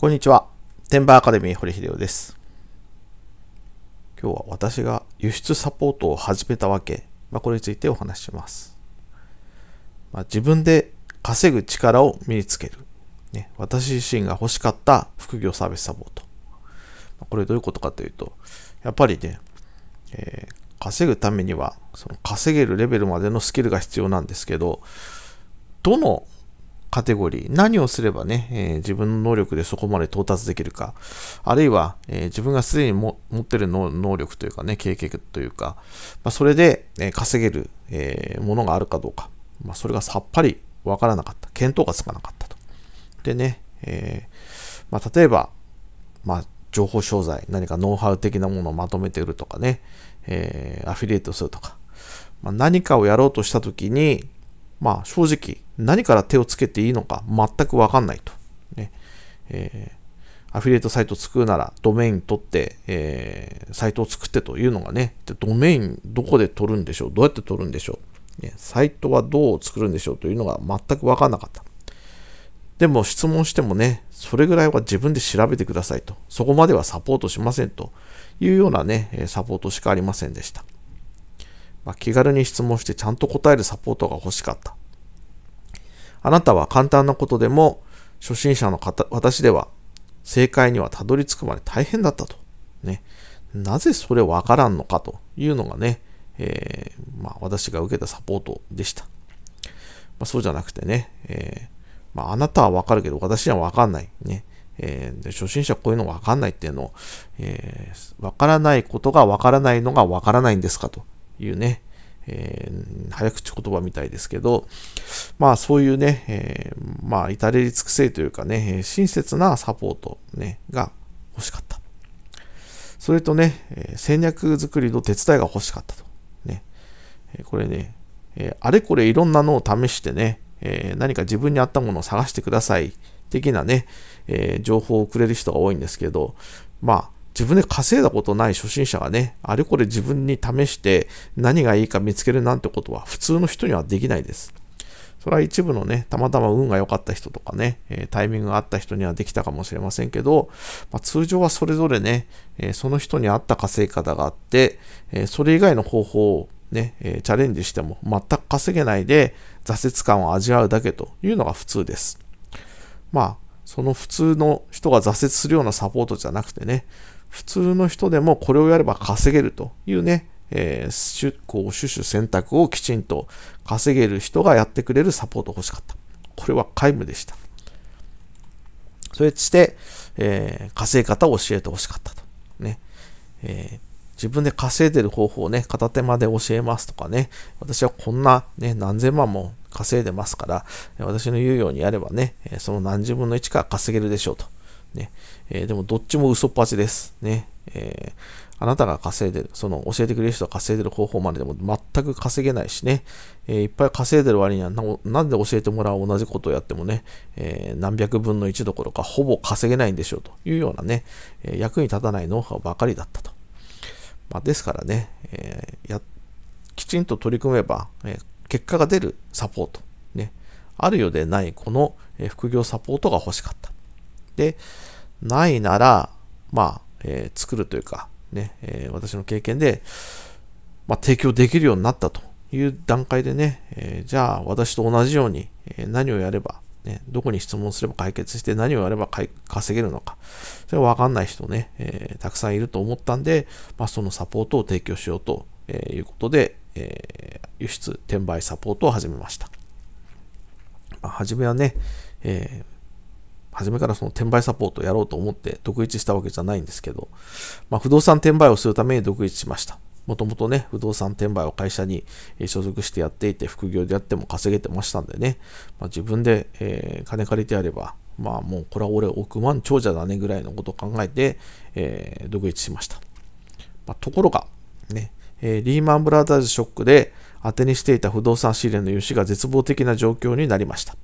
こんにちは。テンバーアカデミー堀秀夫です。今日は私が輸出サポートを始めたわけ、まあ、これについてお話しします。まあ、自分で稼ぐ力を身につける、ね。私自身が欲しかった副業サービスサポート。これどういうことかというと、やっぱりね、えー、稼ぐためには、その稼げるレベルまでのスキルが必要なんですけど、どのカテゴリー、何をすればね、えー、自分の能力でそこまで到達できるか、あるいは、えー、自分がすでに持ってる能力というかね、経験というか、まあ、それで、えー、稼げる、えものがあるかどうか、まあ、それがさっぱりわからなかった。見当がつかなかったと。でね、えまあ、例えば、まあ、情報商材、何かノウハウ的なものをまとめて売るとかね、えアフィリエイトするとか、まあ、何かをやろうとしたときに、まあ正直何から手をつけていいのか全くわかんないと。ねえー、アフィリエイトサイト作るならドメイン取って、えー、サイトを作ってというのがね、ドメインどこで取るんでしょうどうやって取るんでしょう、ね、サイトはどう作るんでしょうというのが全くわかんなかった。でも質問してもね、それぐらいは自分で調べてくださいと。そこまではサポートしませんというようなね、サポートしかありませんでした。まあ、気軽に質問してちゃんと答えるサポートが欲しかった。あなたは簡単なことでも、初心者の方、私では、正解にはたどり着くまで大変だったと。ね。なぜそれわからんのかというのがね、えー、まあ、私が受けたサポートでした。まあ、そうじゃなくてね、えー、まあ、あなたはわかるけど、私にはわかんない。ね。えー、初心者こういうのわかんないっていうのを、えー、わからないことがわからないのがわからないんですかというね、えー、早口言葉みたいですけど、まあそういうね、えー、まあ至れり尽くせというかね、親切なサポート、ね、が欲しかった。それとね、え戦略作りの手伝いが欲しかったと。ね、えこれね、えあれこれいろんなのを試してね、え何か自分に合ったものを探してください。的なね、え情報をくれる人が多いんですけど、まあ、自分で稼いだことない初心者がね、あれこれ自分に試して何がいいか見つけるなんてことは普通の人にはできないです。それは一部のね、たまたま運が良かった人とかね、えタイミングがあった人にはできたかもしれませんけど、まあ、通常はそれぞれね、えその人に合った稼ぎ方があって、えそれ以外の方法をね、えチャレンジしても全く稼げないで挫折感を味わうだけというのが普通です。まあ、その普通の人が挫折するようなサポートじゃなくてね、普通の人でもこれをやれば稼げるというね、えー、こう、種種選択をきちんと稼げる人がやってくれるサポート欲しかった。これは皆無でした。それして、えー、稼ぎ方を教えて欲しかったと。ね。えー、自分で稼いでる方法をね、片手間で教えますとかね、私はこんなね、何千万も稼いでますから、私の言うようにやればね、その何十分の1か稼げるでしょうと。ねえー、でもどっちも嘘っぱちです。ねえー、あなたが稼いでる、その教えてくれる人が稼いでる方法まででも全く稼げないしね、えー、いっぱい稼いでる割にはな、んで教えてもらう同じことをやってもね、え何百分の1どころかほぼ稼げないんでしょうというようなね、え役に立たないノウハウばかりだったと。まあ、ですからね、えや、きちんと取り組めば、え結果が出るサポート、ね、あるようでないこの副業サポートが欲しかった。で、ないなら、まあ、えー、作るというか、ね、えー、私の経験で、まあ、提供できるようになったという段階でね、えー、じゃあ私と同じように、え何をやれば、ね、どこに質問すれば解決して何をやれば稼げるのか、それはわかんない人ね、えたくさんいると思ったんで、まあ、そのサポートを提供しようということで、え輸出、転売サポートを始めました。まあ、初めはね、えー初めからその転売サポートをやろうと思って独立したわけじゃないんですけど、まあ、不動産転売をするために独立しました。もともとね、不動産転売を会社に所属してやっていて、副業でやっても稼げてましたんでね、まあ、自分で、えー、金借りてやれば、まあもうこれは俺億万長者だねぐらいのことを考えて、えー、独立しました。まあ、ところが、ね、えー、リーマンブラザーズショックで当てにしていた不動産仕入れの融資が絶望的な状況になりました。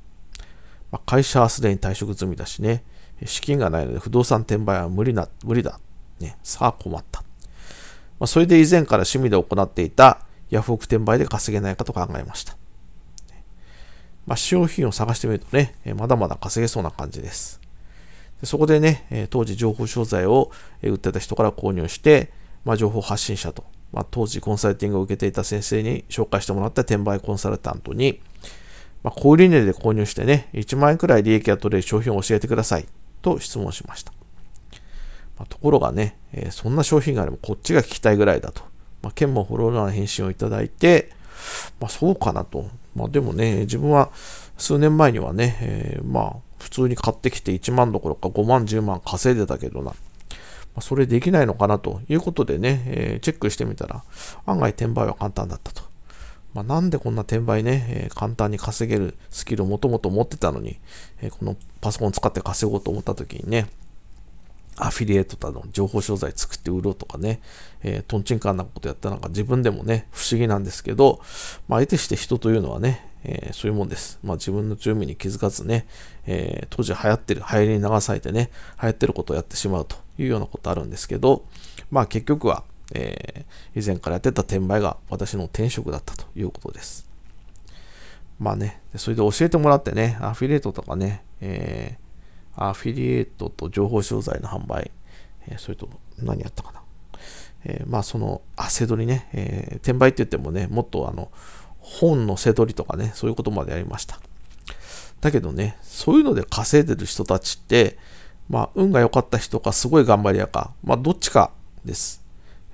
まあ、会社はすでに退職済みだしね、資金がないので不動産転売は無理な、無理だ。ね、さあ困った。まあ、それで以前から趣味で行っていたヤフオク転売で稼げないかと考えました。まあ、使用品を探してみるとね、まだまだ稼げそうな感じです。でそこでね、当時情報商材を売ってた人から購入して、まあ、情報発信者と、まあ、当時コンサルティングを受けていた先生に紹介してもらった転売コンサルタントに、まあ、小売値で購入してね、1万円くらい利益が取れる商品を教えてくださいと質問しました。まあ、ところがね、えー、そんな商品があればこっちが聞きたいぐらいだと。まあ、県もフォローの返信をいただいて、まあ、そうかなと。まあ、でもね、自分は数年前にはね、えー、まあ、普通に買ってきて1万どころか5万、10万稼いでたけどな。まそれできないのかなということでね、えー、チェックしてみたら、案外転売は簡単だったと。まあ、なんでこんな転売ね、えー、簡単に稼げるスキルをもともと持ってたのに、えー、このパソコン使って稼ごうと思った時にね、アフィリエイトだの情報商材作って売ろうとかね、えー、トンチンカンなことやったなんか自分でもね、不思議なんですけど、まあ、して人というのはね、えー、そういうもんです。まあ、自分の強みに気づかずね、えー、当時流行ってる、流行りに流されてね、流行ってることをやってしまうというようなことあるんですけど、まあ結局は、えー、以前からやってた転売が私の転職だったということです。まあね、それで教えてもらってね、アフィリエイトとかね、えー、アフィリエイトと情報商材の販売、えー、それと何やったかな。えー、まあその、あ、せどりね、えー、転売って言ってもね、もっとあの、本のせどりとかね、そういうことまでやりました。だけどね、そういうので稼いでる人たちって、まあ、運が良かった人か、すごい頑張り屋か、まあ、どっちかです。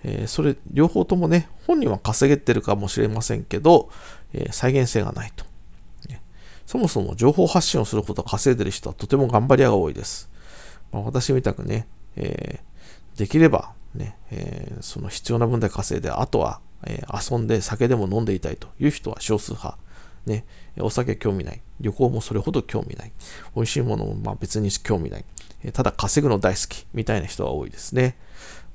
えー、それ両方ともね、本人は稼げてるかもしれませんけど、えー、再現性がないと、ね。そもそも情報発信をすることを稼いでる人はとても頑張り屋が多いです。まあ、私みたくね、えー、できればね、えその必要な分だけ稼いで、あとは、え遊んで酒でも飲んでいたいという人は少数派。ね、お酒興味ない。旅行もそれほど興味ない。美味しいものもま別に興味ない。ただ稼ぐの大好きみたいな人は多いですね。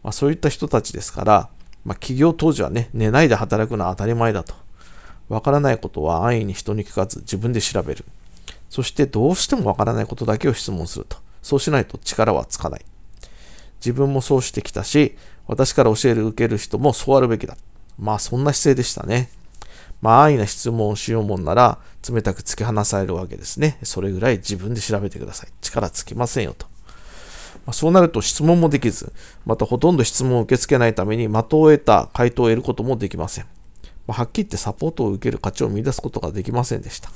まあ、そういった人たちですから、まあ、起業当時はね、寝ないで働くのは当たり前だと。わからないことは安易に人に聞かず自分で調べる。そしてどうしてもわからないことだけを質問すると。そうしないと力はつかない。自分もそうしてきたし、私から教える受ける人もそうあるべきだ。まあそんな姿勢でしたね。まあ安易な質問をしようもんなら冷たく突き放されるわけですね。それぐらい自分で調べてください。力つきませんよと。まあ、そうなると質問もできず、またほとんど質問を受け付けないために的を得た回答を得ることもできません。まあ、はっきり言ってサポートを受ける価値を見出すことができませんでした。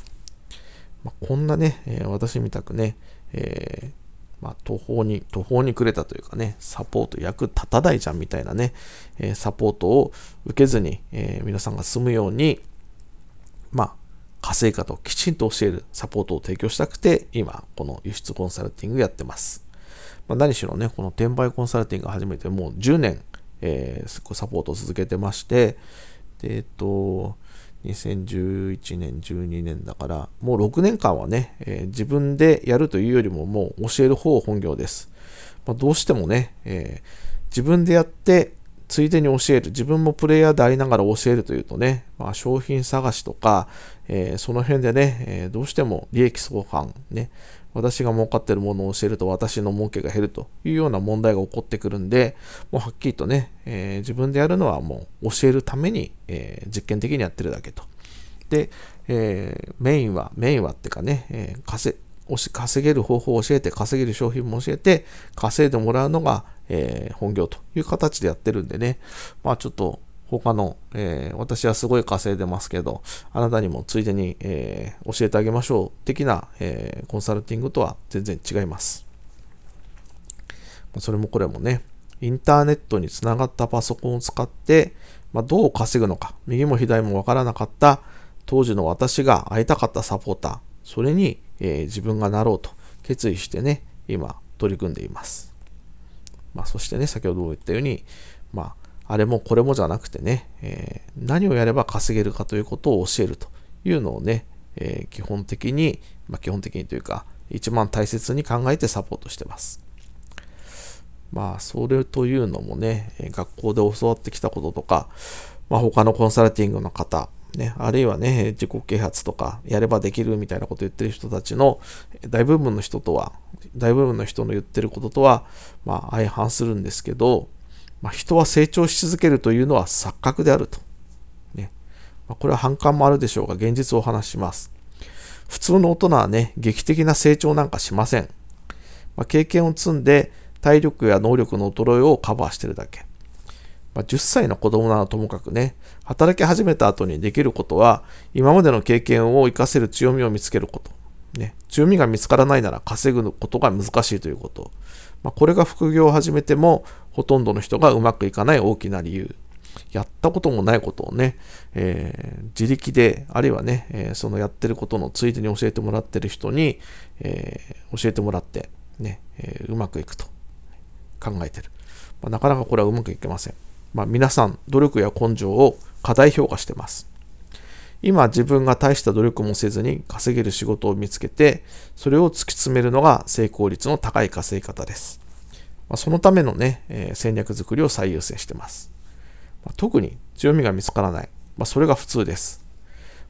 まあ、こんなね、えー、私みたくね、えーまあ、途方に、途方に暮れたというかね、サポート役立たないじゃんみたいなね、えー、サポートを受けずに、えー、皆さんが住むように、まあ、活性化ときちんと教えるサポートを提供したくて、今、この輸出コンサルティングやってます。まあ、何しろね、この転売コンサルティングが始めてもう10年、えー、サポートを続けてまして、で、えっと、2011年、12年だから、もう6年間はね、えー、自分でやるというよりも、もう教える方本業です。まあ、どうしてもね、えー、自分でやって、ついでに教える、自分もプレイヤーでありながら教えるというとね、まあ、商品探しとか、えー、その辺でね、えー、どうしても利益相反、ね、私が儲かってるものを教えると私の儲けが減るというような問題が起こってくるんで、もうはっきりとね、えー、自分でやるのはもう教えるために、え実験的にやってるだけと。で、えメインは、メインはってかね、えー、稼稼げる方法を教えて、稼げる商品も教えて、稼いでもらうのが、えー、本業という形でやってるんでね、まあちょっと他の、えー、私はすごい稼いでますけど、あなたにもついでに、えー、教えてあげましょう的な、えー、コンサルティングとは全然違います。それもこれもね、インターネットにつながったパソコンを使って、まあ、どう稼ぐのか、右も左もわからなかった当時の私が会いたかったサポーター、それにえー、自分がなろうと決意してね、今取り組んでいます。まあ、そしてね、先ほど言ったように、まあ、あれもこれもじゃなくてね、えー、何をやれば稼げるかということを教えるというのをね、えー、基本的に、まあ、基本的にというか、一番大切に考えてサポートしてます。まあ、それというのもね、学校で教わってきたこととか、まあ、他のコンサルティングの方、ね、あるいはね、自己啓発とか、やればできるみたいなこと言ってる人たちの、大部分の人とは、大部分の人の言ってることとは、まあ、相反するんですけど、まあ、人は成長し続けるというのは錯覚であると。ねまあ、これは反感もあるでしょうが、現実をお話します。普通の大人はね、劇的な成長なんかしません。まあ、経験を積んで、体力や能力の衰えをカバーしてるだけ。まあ、10歳の子供ならともかくね、働き始めた後にできることは、今までの経験を活かせる強みを見つけること。ね、強みが見つからないなら稼ぐことが難しいということ。まあ、これが副業を始めても、ほとんどの人がうまくいかない大きな理由。やったこともないことをね、えー、自力で、あるいはね、えー、そのやってることのついでに教えてもらってる人に、えー、教えてもらってね、えうまくいくと考えてる。まあ、なかなかこれはうまくいけません。まあ、皆さん努力や根性を過大評価してます。今自分が大した努力もせずに稼げる仕事を見つけて、それを突き詰めるのが成功率の高い稼ぎ方です。まあ、そのためのね、えー、戦略づくりを最優先してます。まあ、特に強みが見つからない。まあ、それが普通です。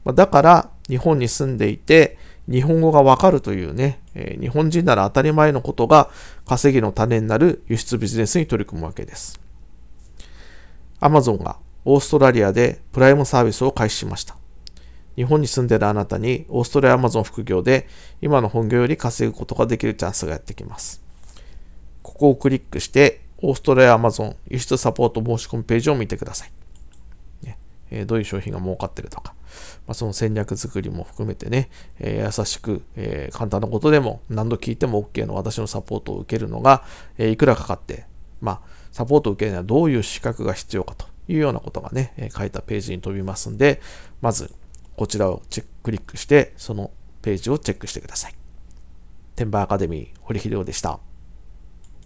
まだから日本に住んでいて、日本語がわかるというね、えー、日本人なら当たり前のことが稼ぎの種になる輸出ビジネスに取り組むわけです。アマゾンがオーストラリアでプライムサービスを開始しました。日本に住んでいるあなたにオーストラリアアマゾン副業で今の本業より稼ぐことができるチャンスがやってきます。ここをクリックしてオーストラリアアマゾン輸出サポート申し込みページを見てください。えどういう商品が儲かってるとか、まあ、その戦略作りも含めてね、え優しく、え簡単なことでも何度聞いても OK の私のサポートを受けるのが、えいくらかかってまあ、サポートを受けるにはどういう資格が必要かというようなことがね、え書いたページに飛びますんで、まずこちらをチェッククリックして、そのページをチェックしてください。テンバーアカデミー、堀秀夫でした。